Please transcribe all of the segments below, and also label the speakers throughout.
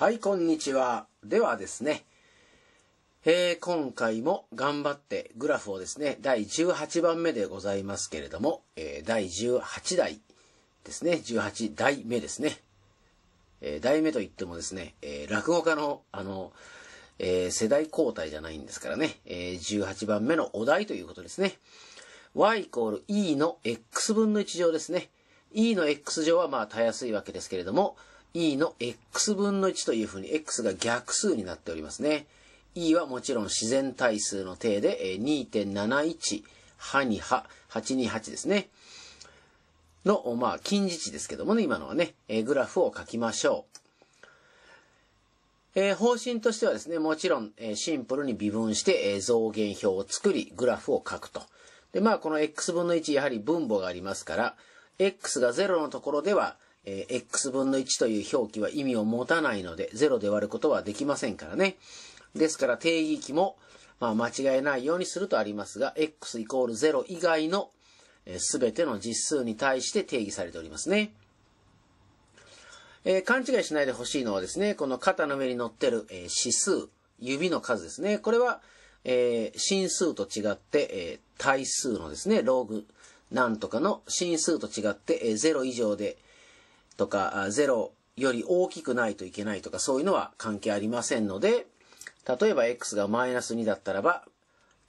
Speaker 1: はい、こんにちは。ではですね、えー、今回も頑張ってグラフをですね、第18番目でございますけれども、えー、第18代ですね、18代目ですね。えー、代目といってもですね、え落語家の、あの、え世代交代じゃないんですからね、え18番目のお題ということですね。y イコール e の x 分の1乗ですね。e の x 乗はまあたやすいわけですけれども、e の x 分の1というふうに x が逆数になっておりますね。e はもちろん自然対数の定で2.71はには、828ですね。の、まあ、近似値ですけどもね、今のはね、えグラフを書きましょう。えー、方針としてはですね、もちろん、えー、シンプルに微分して、えー、増減表を作り、グラフを書くと。で、まあ、この x 分の1、やはり分母がありますから、x が0のところでは、えー、x 分の1という表記は意味を持たないので、0で割ることはできませんからね。ですから定義域も、まあ、間違えないようにするとありますが、x イコール0以外のすべ、えー、ての実数に対して定義されておりますね。えー、勘違いしないでほしいのはですね、この肩の上に乗ってる、えー、指数、指の数ですね。これは、えー、真数と違って、えー、対数のですね、ローグなんとかの真数と違って、えー、0以上で、とか、0より大きくないといけないとか、そういうのは関係ありませんので、例えば x がマイナス2だったらば、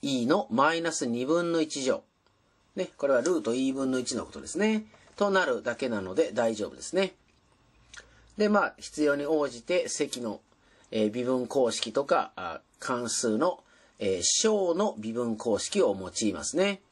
Speaker 1: e のマイナス2分の1乗。ね、これはルート e 分の1のことですね。となるだけなので大丈夫ですね。で、まあ、必要に応じて積の、え微分公式とか、関数の、え小の微分公式を用いますね。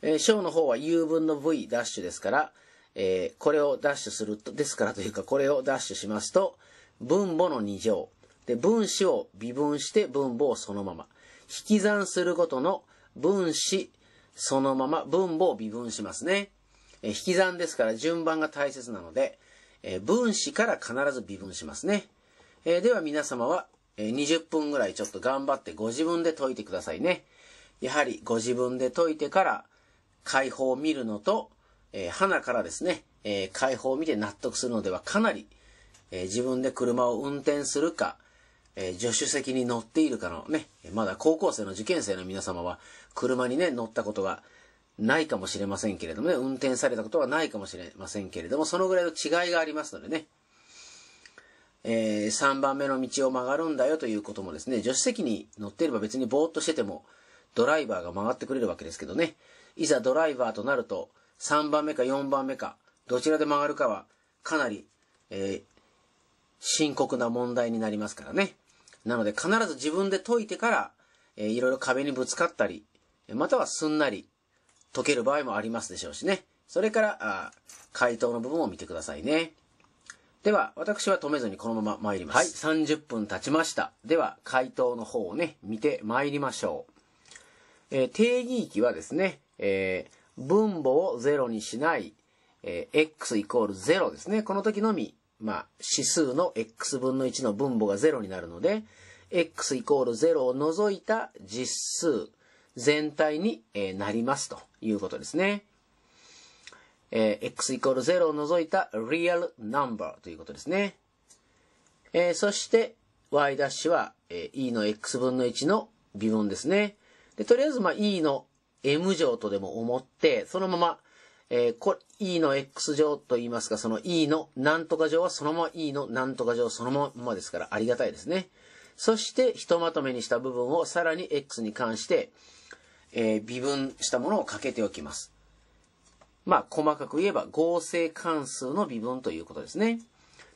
Speaker 1: え小の方は u 分の v' ですから、えー、これをダッシュすると、ですからというか、これをダッシュしますと、分母の2乗。で、分子を微分して分母をそのまま。引き算するごとの分子、そのまま、分母を微分しますね。えー、引き算ですから順番が大切なので、えー、分子から必ず微分しますね。えー、では皆様は、えー、20分ぐらいちょっと頑張ってご自分で解いてくださいね。やはりご自分で解いてから解放を見るのと、えー、花からですね、えー、解放を見て納得するのではかなり、えー、自分で車を運転するか、えー、助手席に乗っているかのね、まだ高校生の受験生の皆様は、車にね、乗ったことがないかもしれませんけれどもね、運転されたことはないかもしれませんけれども、そのぐらいの違いがありますのでね、えー、3番目の道を曲がるんだよということもですね、助手席に乗っていれば別にぼーっとしてても、ドライバーが曲がってくれるわけですけどね、いざドライバーとなると、3番目か4番目か、どちらで曲がるかは、かなり、えー、深刻な問題になりますからね。なので必ず自分で解いてから、えー、いろいろ壁にぶつかったり、またはすんなり解ける場合もありますでしょうしね。それから、あ回答の部分を見てくださいね。では、私は止めずにこのまま参ります。はい、30分経ちました。では、回答の方をね、見て参りましょう。えー、定義域はですね、えー分母を0にしない、えー、x イコール0ですね。この時のみ、まあ、指数の x 分の1の分母が0になるので、x イコール0を除いた実数全体に、えー、なりますということですね。えー、x イコール0を除いた real number ということですね。えー、そして y' は、えー、e の x 分の1の微分ですね。で、とりあえず、まあ、e の m 乗とでも思って、そのまま、えー、これ、e の x 乗と言いますか、その e のなんとか乗はそのまま e のなんとか乗そのままですからありがたいですね。そして、ひとまとめにした部分をさらに x に関して、えー、微分したものをかけておきます。まあ、細かく言えば合成関数の微分ということですね。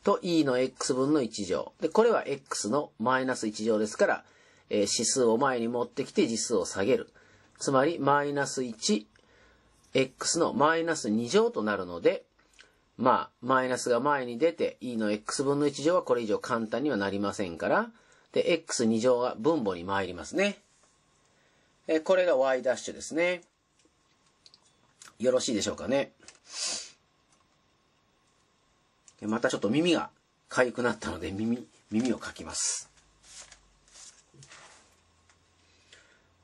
Speaker 1: と e の x 分の1乗。で、これは x のマイナス1乗ですから、えー、指数を前に持ってきて次数を下げる。つまり、マイナス 1x のマイナス2乗となるので、まあ、マイナスが前に出て、e の x 分の1乗はこれ以上簡単にはなりませんから、で、x2 乗は分母に参りますね。え、これが y' ダッシュですね。よろしいでしょうかね。またちょっと耳が痒くなったので、耳、耳をかきます。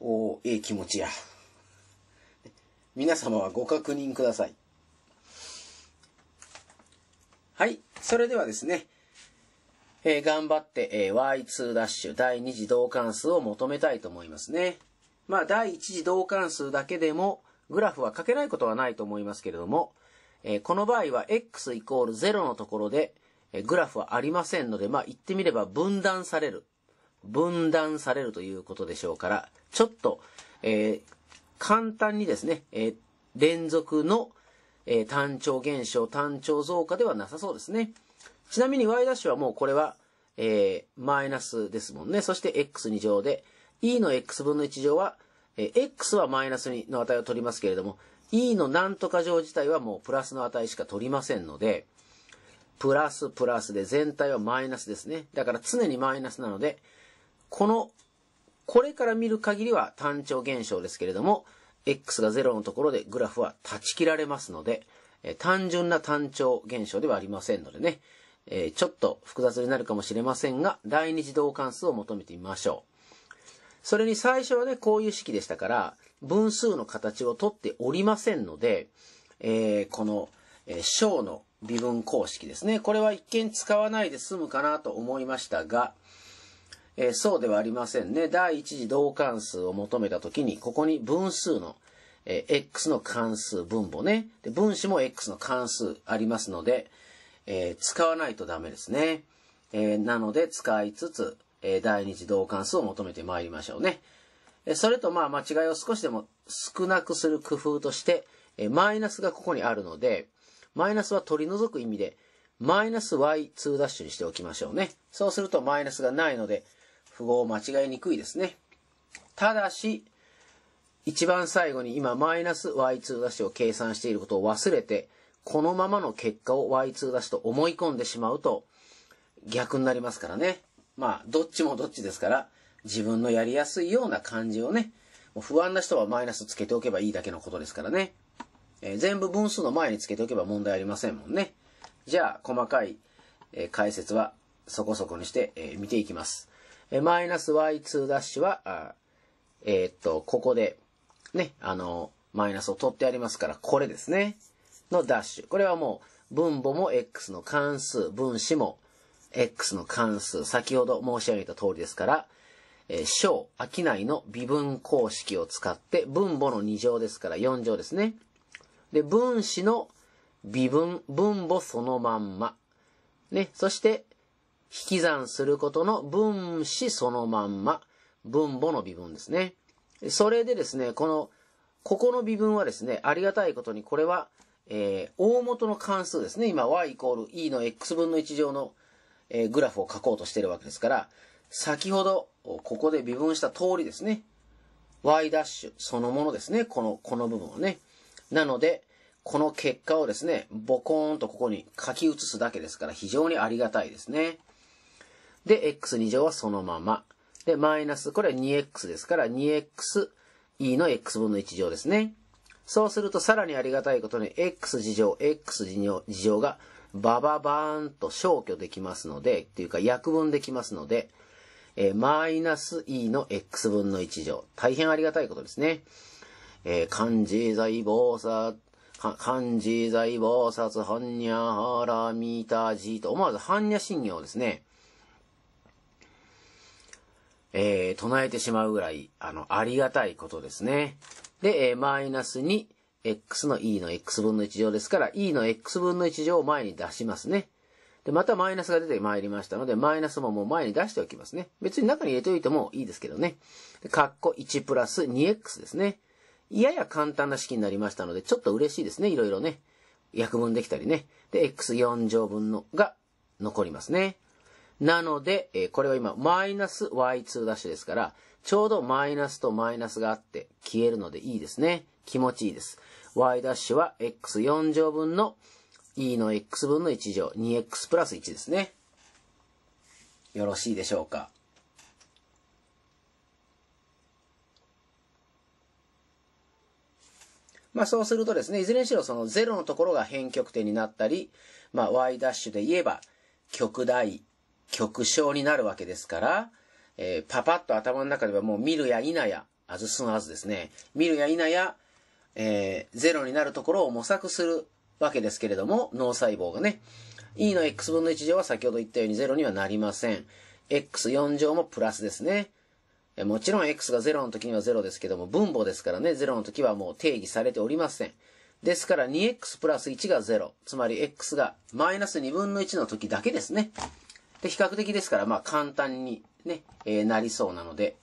Speaker 1: おええ気持ちや。皆様はご確認ください。はい。それではですね、えー、頑張って、えー、Y2 ダッシュ第2次同関数を求めたいと思いますね。まあ、第1次同関数だけでも、グラフは書けないことはないと思いますけれども、えー、この場合は x イコール0のところで、えグラフはありませんので、まあ、言ってみれば分断される分断されるということでしょうから、ちょっと、えー、簡単にですね、えー、連続の、えー、単調減少、単調増加ではなさそうですね。ちなみに y' ダッシュはもうこれは、えー、マイナスですもんね。そして x2 乗で、e の x 分の1乗は、えー、x はマイナスの値を取りますけれども、e の何とか乗自体はもうプラスの値しか取りませんので、プラスプラスで全体はマイナスですね。だから常にマイナスなので、この、これから見る限りは単調現象ですけれども、x が0のところでグラフは断ち切られますので、え単純な単調現象ではありませんのでね、えちょっと複雑になるかもしれませんが、第二次導関数を求めてみましょう。それに最初はね、こういう式でしたから、分数の形をとっておりませんので、えー、この、えー、小の微分公式ですね。これは一見使わないで済むかなと思いましたが、えー、そうではありませんね。第一次同関数を求めたときに、ここに分数の、えー、x の関数分母ね。で、分子も x の関数ありますので、えー、使わないとダメですね。えなので、使いつつ、え第二次同関数を求めてまいりましょうね。えそれと、まあ、間違いを少しでも少なくする工夫として、えマイナスがここにあるので、マイナスは取り除く意味で、マイナス y2' にしておきましょうね。そうするとマイナスがないので、符号を間違えにくいですね。ただし、一番最後に今マイナス y2' ダシを計算していることを忘れて、このままの結果を y2' ダシと思い込んでしまうと逆になりますからね。まあ、どっちもどっちですから、自分のやりやすいような感じをね、もう不安な人はマイナスつけておけばいいだけのことですからね。えー、全部分数の前につけておけば問題ありませんもんね。じゃあ、細かい、えー、解説はそこそこにして、えー、見ていきます。マイナス y2' ダッシュは、えー、っと、ここで、ね、あの、マイナスを取ってありますから、これですね。のダッシュ。これはもう、分母も x の関数、分子も x の関数、先ほど申し上げた通りですから、えー、小、商いの微分公式を使って、分母の2乗ですから4乗ですね。で、分子の微分、分母そのまんま。ね、そして、引き算することの分子そのまんま、分母の微分ですね。それでですね、この、ここの微分はですね、ありがたいことにこれは、えー、大元の関数ですね。今、y イコール e の x 分の1乗の、えー、グラフを書こうとしているわけですから、先ほど、ここで微分した通りですね。y' ダッシュそのものですね。この、この部分をね。なので、この結果をですね、ボコーンとここに書き写すだけですから、非常にありがたいですね。で、x2 乗はそのまま。で、マイナス、これは 2x ですから、2xe の x 分の1乗ですね。そうすると、さらにありがたいことに、x 事乗、x 事乗が、バババーンと消去できますので、っていうか、約分できますので、えー、マイナス e の x 分の1乗。大変ありがたいことですね。えー、漢字財防殺、漢字財防殺、般若波羅蜜た寺と、思わず般若心経ですね。えー、唱えてしまうぐらい、あの、ありがたいことですね。で、えー、マイナス2、x の e の x 分の1乗ですから、e の x 分の1乗を前に出しますね。で、またマイナスが出てまいりましたので、マイナスももう前に出しておきますね。別に中に入れておいてもいいですけどね。で、カッコ1プラス 2x ですね。やや簡単な式になりましたので、ちょっと嬉しいですね、いろいろね。約分できたりね。で、x4 乗分のが残りますね。なので、えー、これは今、マイナス y2' ですから、ちょうどマイナスとマイナスがあって消えるのでいいですね。気持ちいいです。y' ダッシュは x4 乗分の e の x 分の1乗、2x プラス1ですね。よろしいでしょうか。まあそうするとですね、いずれにしろその0のところが変極点になったり、まあ y' ダッシュで言えば極大極小になるわけですから、えー、パパッと頭の中ではもう見るや否や、あずすんあずですね。見るや否や、えー、ゼロになるところを模索するわけですけれども、脳細胞がね。E の x 分の1乗は先ほど言ったようにゼロにはなりません。x4 乗もプラスですね。もちろん x が0の時には0ですけども、分母ですからね、0の時はもう定義されておりません。ですから 2x プラス1が0。つまり x がマイナス2分の1の時だけですね。で、比較的ですから、まあ、簡単にね、えー、なりそうなので、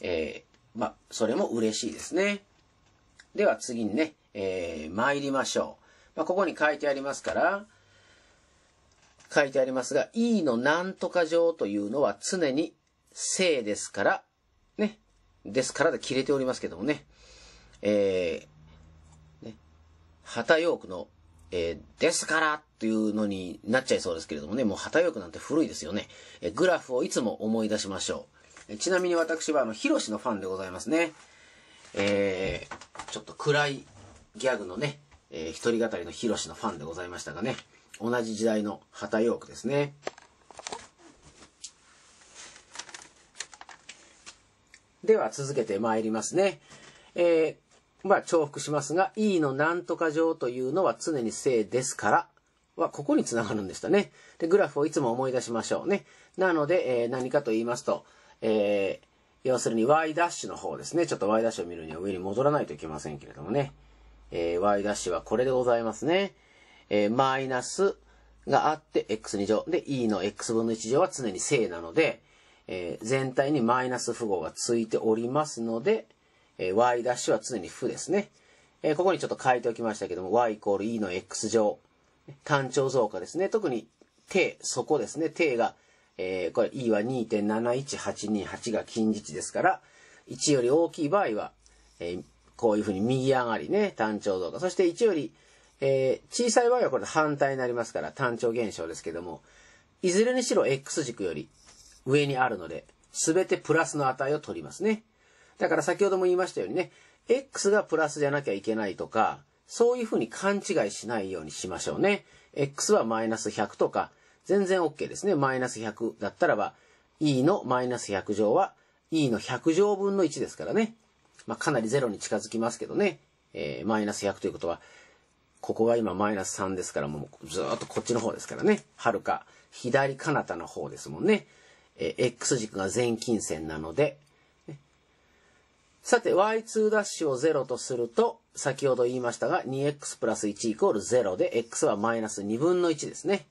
Speaker 1: えー、まあ、それも嬉しいですね。では次にね、えー、参りましょう。まあ、ここに書いてありますから、書いてありますが、E のなんとか状というのは常に正ですから、ね、ですからで切れておりますけどもね、えー、ね、旗ヨークの、えー、ですからていうのになっちゃいそうですけれどもね、もう旗予約なんて古いですよね。えグラフをいつも思い出しましょう。えちなみに私はあの、ヒロシのファンでございますね。えー、ちょっと暗いギャグのね、えー、一人語りのヒロシのファンでございましたがね、同じ時代の旗予約ですね。では続けて参りますね。えー、まあ重複しますが、E のなんとか上というのは常に正ですから、はここにつながるんでしたね。で、グラフをいつも思い出しましょうね。なので、えー、何かと言いますと、えー、要するに y' ダッシュの方ですね。ちょっと y' ダッシュを見るには上に戻らないといけませんけれどもね。えー、y' ダッシュはこれでございますね。えー、マイナスがあって x2 乗。で、e の x 分の1乗は常に正なので、えー、全体にマイナス符号がついておりますので、えー、y' は常に負ですね。えー、ここにちょっと書いておきましたけども、y イコール e の x 乗。単調増加ですね。特に、手、底ですね。手が、えー、これ E は2.71828が近似値ですから、1より大きい場合は、えー、こういうふうに右上がりね、単調増加。そして1より、えー、小さい場合はこれ反対になりますから、単調減少ですけども、いずれにしろ X 軸より上にあるので、すべてプラスの値を取りますね。だから先ほども言いましたようにね、X がプラスじゃなきゃいけないとか、そういうふうに勘違いしないようにしましょうね。x はマイナス100とか、全然 OK ですね。マイナス100だったらば、e のマイナス100乗は、e の100乗分の1ですからね。まあ、かなり0に近づきますけどね。えー、マイナス100ということは、ここが今マイナス3ですから、もうずっとこっちの方ですからね。はるか、左彼方の方ですもんね。えー、x 軸が全近線なので、さて、y2' を0とすると、先ほど言いましたが、2x プラス1イコール0で、x はマイナス2分の1ですね。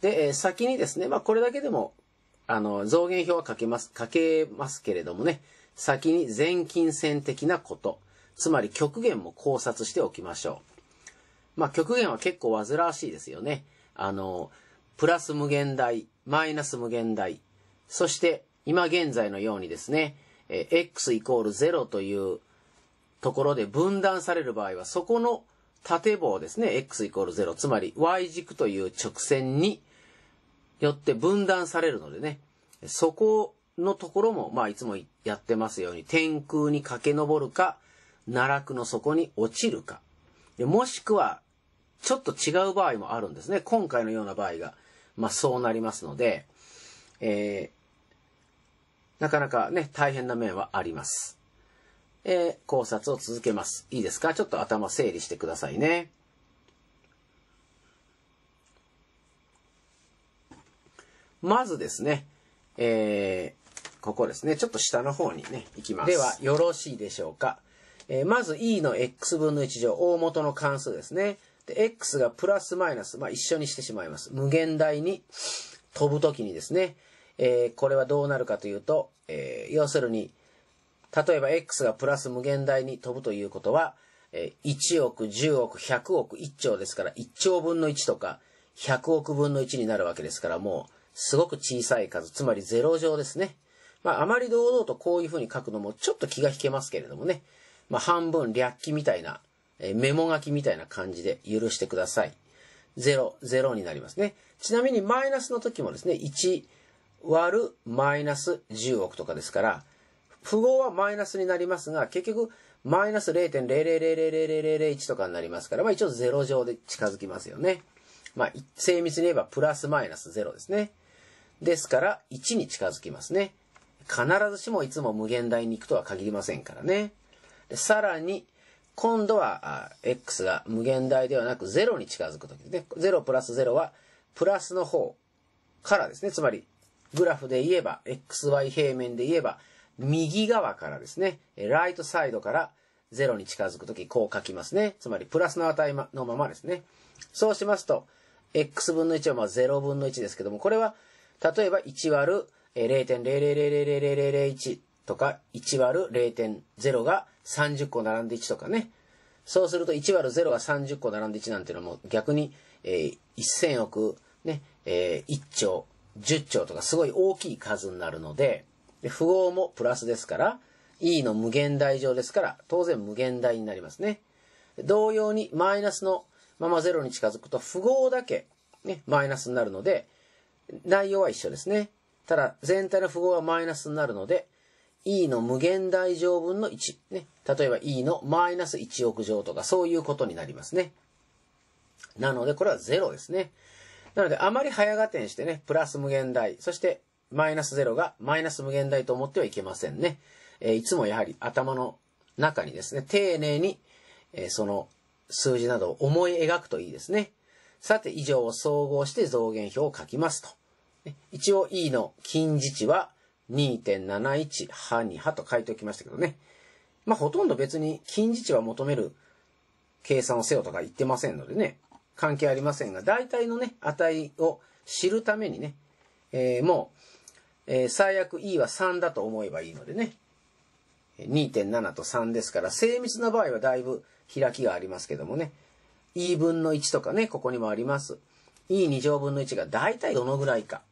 Speaker 1: で、えー、先にですね、まあ、これだけでも、あの、増減表は書けます、書けますけれどもね、先に全近線的なこと、つまり極限も考察しておきましょう。まあ、極限は結構煩わしいですよね。あの、プラス無限大、マイナス無限大、そして今現在のようにですね、えー、x イコール0という、ところで分断される場合は、そこの縦棒ですね、x イコール0、つまり y 軸という直線によって分断されるのでね、そこのところも、まあいつもやってますように、天空に駆け上るか、奈落の底に落ちるか、もしくは、ちょっと違う場合もあるんですね。今回のような場合が、まあそうなりますので、えー、なかなかね、大変な面はあります。えー、考察を続けます。いいですかちょっと頭整理してくださいね。まずですね、えー、ここですね。ちょっと下の方にね、行きます。では、よろしいでしょうか。えー、まず E の x 分の1乗、大元の関数ですね。で、x がプラスマイナス、まあ、一緒にしてしまいます。無限大に飛ぶときにですね、えー、これはどうなるかというと、えー、要するに、例えば X がプラス無限大に飛ぶということは、1億、10億、100億、1兆ですから、1兆分の1とか、100億分の1になるわけですから、もう、すごく小さい数、つまり0乗ですね。まあ、あまり堂々とこういうふうに書くのもちょっと気が引けますけれどもね。まあ、半分略記みたいな、えメモ書きみたいな感じで許してください。0、0になりますね。ちなみにマイナスの時もですね、1割るマイナス10億とかですから、符号はマイナスになりますが、結局、マイナス0.0000001とかになりますから、まあ一応0乗で近づきますよね。まあ、精密に言えばプラスマイナス0ですね。ですから、1に近づきますね。必ずしもいつも無限大に行くとは限りませんからね。でさらに、今度は、x が無限大ではなく0に近づくときですね。0プラス0は、プラスの方からですね。つまり、グラフで言えば、xy 平面で言えば、右側からですね、ライトサイドから0に近づくとき、こう書きますね。つまり、プラスの値のままですね。そうしますと、x 分の1はまあ0分の1ですけども、これは、例えば1割る0.0000001とか、1割る0.0が30個並んで1とかね。そうすると1割る0が30個並んで1なんていうのはもう逆に、えー、1000億、ね、えー、1兆、10兆とかすごい大きい数になるので、で、符号もプラスですから、e の無限大乗ですから、当然無限大になりますね。同様に、マイナスのまま0に近づくと、符号だけ、ね、マイナスになるので、内容は一緒ですね。ただ、全体の符号はマイナスになるので、e の無限大乗分の1。ね。例えば e のマイナス1億乗とか、そういうことになりますね。なので、これは0ですね。なので、あまり早合点してね、プラス無限大、そしてマイナス0がマイナス無限大と思ってはいけませんね。えいつもやはり頭の中にですね、丁寧に、えその数字などを思い描くといいですね。さて、以上を総合して増減表を書きますと。一応 E の近似値は2.71波に波と書いておきましたけどね。まあ、ほとんど別に近似値は求める計算をせよとか言ってませんのでね、関係ありませんが、大体のね、値を知るためにね、えー、もうえー、最悪 E は3だと思えばいいのでね。2.7と3ですから、精密な場合はだいぶ開きがありますけどもね。E 分の1とかね、ここにもあります。E2 乗分の1が大体どのぐらいか。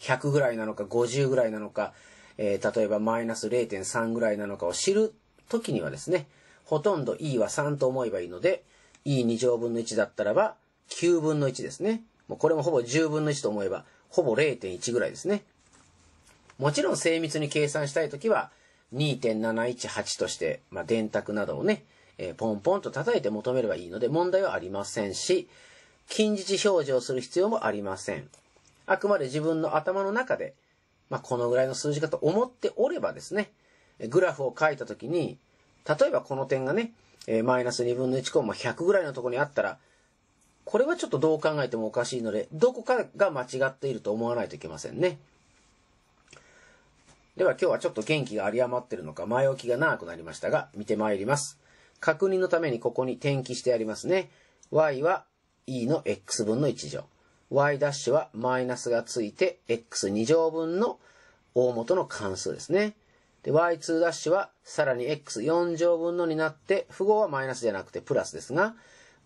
Speaker 1: 100ぐらいなのか、50ぐらいなのか、えー、例えばマイナス0.3ぐらいなのかを知るときにはですね、ほとんど E は3と思えばいいので、E2 乗分の1だったらば、9分の1ですね。もうこれもほぼ10分の1と思えば、ほぼ0.1ぐらいですね。もちろん精密に計算したいときは、2.718として、まあ、電卓などをね、えー、ポンポンと叩いて求めればいいので問題はありませんし、近似値表示をする必要もありません。あくまで自分の頭の中で、まあ、このぐらいの数字かと思っておればですね、グラフを書いたときに、例えばこの点がね、えマイナス2分の1コンマ100ぐらいのとこにあったら、これはちょっとどう考えてもおかしいので、どこかが間違っていると思わないといけませんね。では今日はちょっと元気が有り余ってるのか前置きが長くなりましたが、見てまいります。確認のためにここに転記してありますね。y は e の x 分の1乗。y' はマイナスがついて x2 乗分の大元の関数ですね。で、y2' はさらに x4 乗分のになって、符号はマイナスじゃなくてプラスですが、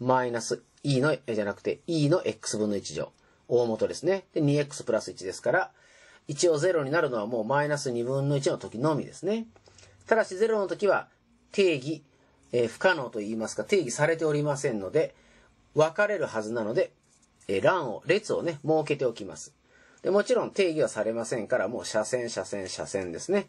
Speaker 1: マイナス e の、じゃなくて e の x 分の1乗。大元ですね。で、2x プラス1ですから、一応0になるのはもうマイナス2分の1の時のみですね。ただし0の時は定義、えー、不可能と言いますか、定義されておりませんので、分かれるはずなので、えー、欄を、列をね、設けておきます。で、もちろん定義はされませんから、もう斜線、斜線、斜線ですね。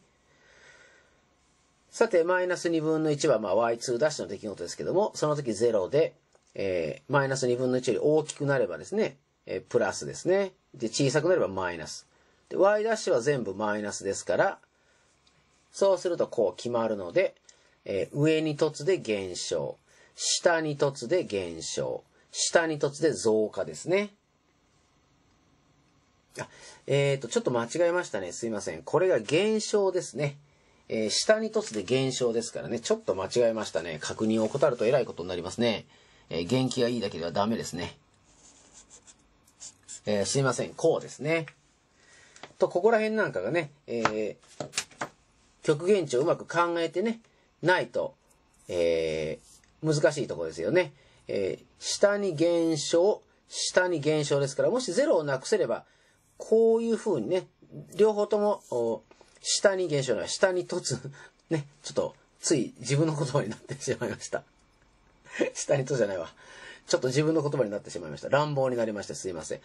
Speaker 1: さて、マイナス2分の1は、まあ、y2' ダッシュの出来事ですけども、その時0で、えー、マイナス2分の1より大きくなればですね、えー、プラスですね。で、小さくなればマイナス。y' ダッシュは全部マイナスですから、そうするとこう決まるので、えー、上に凸で減少、下に凸で減少、下に凸で増加ですね。あ、えっ、ー、と、ちょっと間違えましたね。すいません。これが減少ですね。えー、下に凸で減少ですからね。ちょっと間違えましたね。確認を怠るとえらいことになりますね。え元気がいいだけではダメですね。えすいません。こうですね。と、ここら辺なんかがね、えー、極限値をうまく考えてね、ないと、えー、難しいとこですよね。えー、下に減少、下に減少ですから、もし0をなくせれば、こういう風にね、両方とも、下に減少な下に凸、ね、ちょっと、つい自分の言葉になってしまいました。下に凸じゃないわ。ちょっと自分の言葉になってしまいました。乱暴になりましてすいません。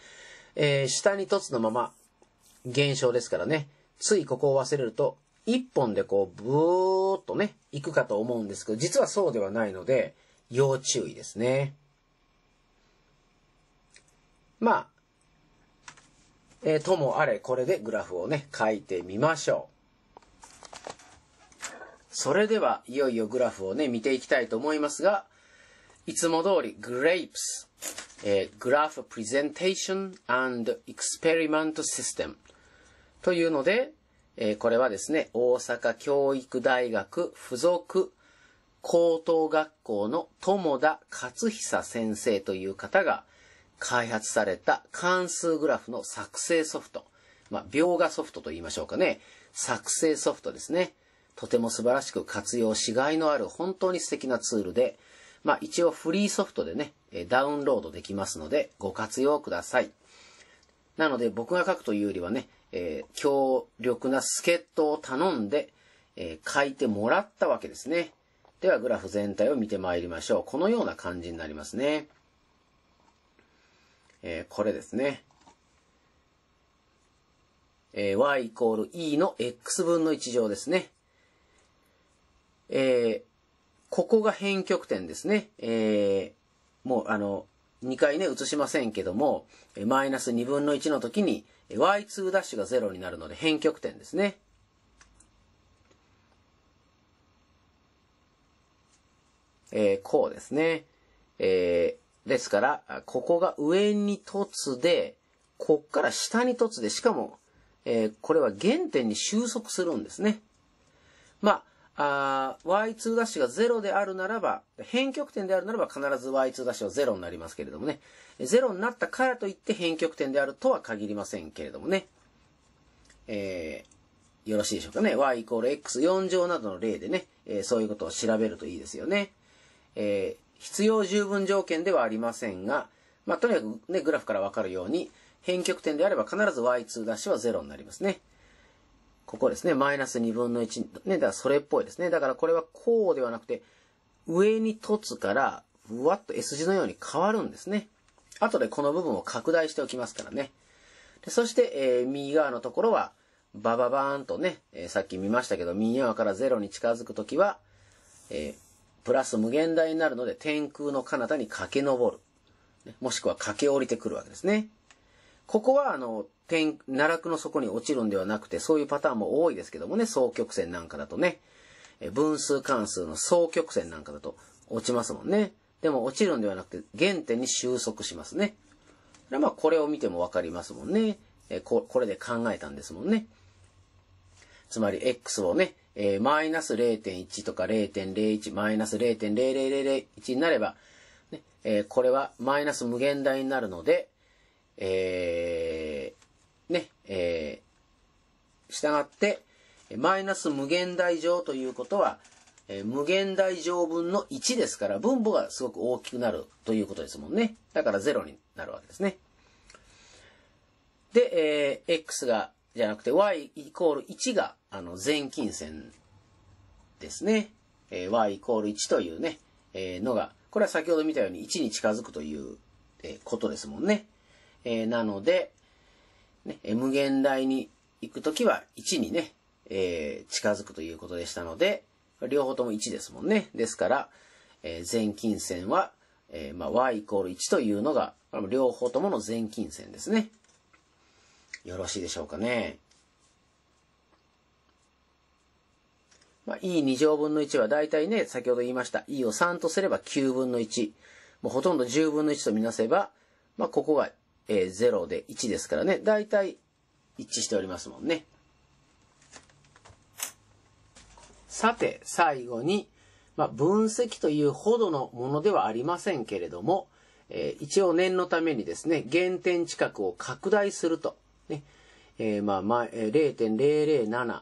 Speaker 1: えー、下に凸のまま、現象ですからね、ついここを忘れると、一本でこう、ブーっとね、行くかと思うんですけど、実はそうではないので、要注意ですね。まあ、えー、ともあれ、これでグラフをね、書いてみましょう。それでは、いよいよグラフをね、見ていきたいと思いますが、いつも通り、グレイプス、えー、グラフプレゼンテーション and experiment system。というので、えー、これはですね、大阪教育大学附属高等学校の友田勝久先生という方が開発された関数グラフの作成ソフト。まあ、描画ソフトと言いましょうかね。作成ソフトですね。とても素晴らしく活用しがいのある本当に素敵なツールで、まあ一応フリーソフトでね、ダウンロードできますのでご活用ください。なので僕が書くというよりはね、えー、強力な助っ人を頼んで、えー、書いてもらったわけですね。では、グラフ全体を見てまいりましょう。このような感じになりますね。えー、これですね。えー、y イコール e の x 分の1乗ですね。えー、ここが変極点ですね。えー、もうあの、2回ね、移しませんけども、マイナス2分の1の時に、y2' が0になるので変極点ですね。えー、こうですね。えー、ですから、ここが上に凸で、こっから下に凸で、しかも、えー、これは原点に収束するんですね。まあ、あ y2' が0であるならば、変極点であるならば必ず y2' は0になりますけれどもね。0になったからといって変極点であるとは限りませんけれどもね。えー、よろしいでしょうかね。y イコール x4 乗などの例でね、えー、そういうことを調べるといいですよね。えー、必要十分条件ではありませんが、まあ、とにかくね、グラフからわかるように、変極点であれば必ず y2' は0になりますね。ここですね、マイナス2分の1。ね、だからそれっぽいですね。だからこれはこうではなくて、上に凸から、ふわっと S 字のように変わるんですね。後でこの部分を拡大しておきますからね。でそして、えー、右側のところは、バババーンとね、えー、さっき見ましたけど、右側から0に近づくときは、えー、プラス無限大になるので、天空の彼方に駆け上る。もしくは駆け下りてくるわけですね。ここは、あの、天、奈落の底に落ちるんではなくて、そういうパターンも多いですけどもね、双曲線なんかだとね、分数関数の双曲線なんかだと落ちますもんね。でも落ちるんではなくて、原点に収束しますね。まあ、これを見てもわかりますもんね。えこ、これで考えたんですもんね。つまり、x をね、えマイナス0.1とか0.01、マイナス0.00001になれば、ね、えこれはマイナス無限大になるので、えーね、えー、従って、マイナス無限大乗ということは、えー、無限大乗分の1ですから、分母がすごく大きくなるということですもんね。だから0になるわけですね。で、えー、x が、じゃなくて y イコール1が、あの、全近線ですね。えー、y イコール1というね、えー、のが、これは先ほど見たように1に近づくという、えー、ことですもんね。えー、なので、ね、M 限大に行くときは1にね、えー、近づくということでしたので、両方とも1ですもんね。ですから、えー、前近線は、えー、まあ、y イコール1というのが、両方ともの全近線ですね。よろしいでしょうかね。まあ、e2 乗分の1は大体ね、先ほど言いました。e を3とすれば9分の1。もうほとんど10分の1とみなせば、まあ、ここがえー、0で1ですからね、だいたい一致しておりますもんね。さて、最後に、まあ、分析というほどのものではありませんけれども、えー、一応念のためにですね、原点近くを拡大すると、ね、えー、まあ、まあ、0.007、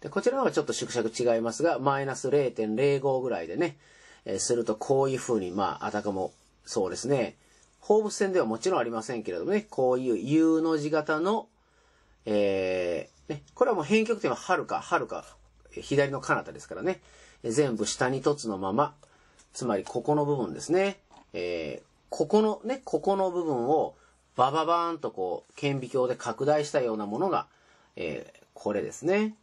Speaker 1: で、こちらはちょっと縮尺違いますが、マイナス0.05ぐらいでね、えー、するとこういうふうに、まあ、あたかも、そうですね、放物線ではもちろんありませんけれどもね、こういう U の字型の、えー、ね、これはもう変曲点ははるか、はるか、左の彼方ですからね、全部下に凸のまま、つまりここの部分ですね、えー、ここのね、ここの部分をバババーンとこう、顕微鏡で拡大したようなものが、えー、これですね。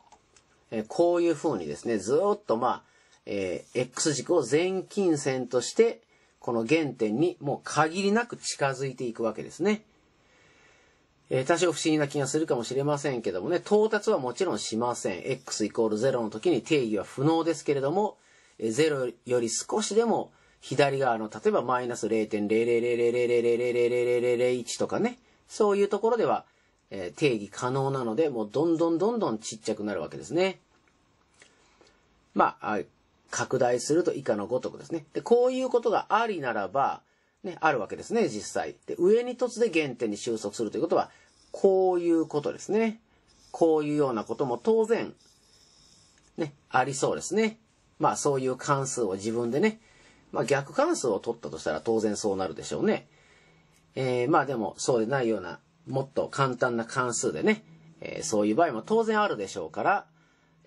Speaker 1: えー、こういう風にですね、ずっとまあ、えー、X 軸を全近線として、この原点にもう限りなく近づいていくわけですね。えー、多少不思議な気がするかもしれませんけどもね、到達はもちろんしません。x イコール0の時に定義は不能ですけれども、えー、0より少しでも左側の、例えばマイナス0 0 0 0 0 0 0 0 1とかね、そういうところでは、えー、定義可能なので、もうどんどんどんどんちっちゃくなるわけですね。まあ、拡大すると以下のごとくですね。で、こういうことがありならば、ね、あるわけですね、実際。で、上に凸で原点に収束するということは、こういうことですね。こういうようなことも当然、ね、ありそうですね。まあ、そういう関数を自分でね、まあ、逆関数を取ったとしたら当然そうなるでしょうね。えー、まあでも、そうでないような、もっと簡単な関数でね、えー、そういう場合も当然あるでしょうから、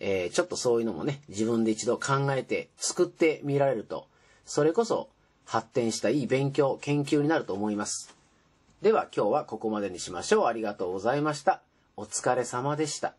Speaker 1: えー、ちょっとそういうのもね、自分で一度考えて作ってみられると、それこそ発展したいい勉強、研究になると思います。では今日はここまでにしましょう。ありがとうございました。お疲れ様でした。